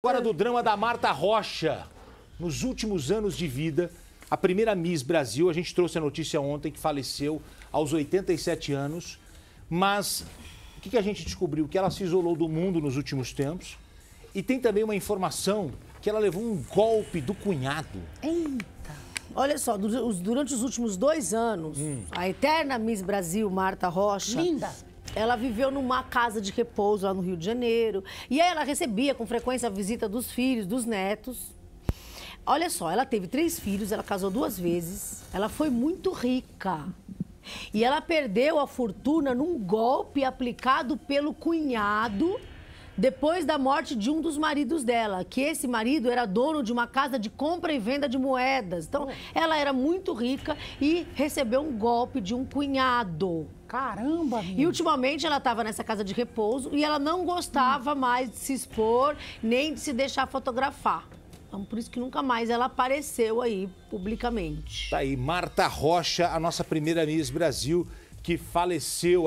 Agora do drama da Marta Rocha. Nos últimos anos de vida, a primeira Miss Brasil, a gente trouxe a notícia ontem que faleceu aos 87 anos, mas o que, a gente descobriu? Que ela se isolou do mundo nos últimos tempos e tem também uma informação que ela levou um golpe do cunhado. Eita! Olha só, durante os últimos dois anos, hum. a eterna Miss Brasil, Marta Rocha... Linda! Ela viveu numa casa de repouso lá no Rio de Janeiro. E aí ela recebia com frequência a visita dos filhos, dos netos. Olha só, ela teve três filhos, ela casou duas vezes, ela foi muito rica. E ela perdeu a fortuna num golpe aplicado pelo cunhado depois da morte de um dos maridos dela, que esse marido era dono de uma casa de compra e venda de moedas. Então, oh. ela era muito rica e recebeu um golpe de um cunhado. Caramba! Minha. E ultimamente ela estava nessa casa de repouso e ela não gostava hum. mais de se expor nem de se deixar fotografar. Então, por isso que nunca mais ela apareceu aí publicamente. Tá aí, Marta Rocha, a nossa primeira Miss Brasil, que faleceu.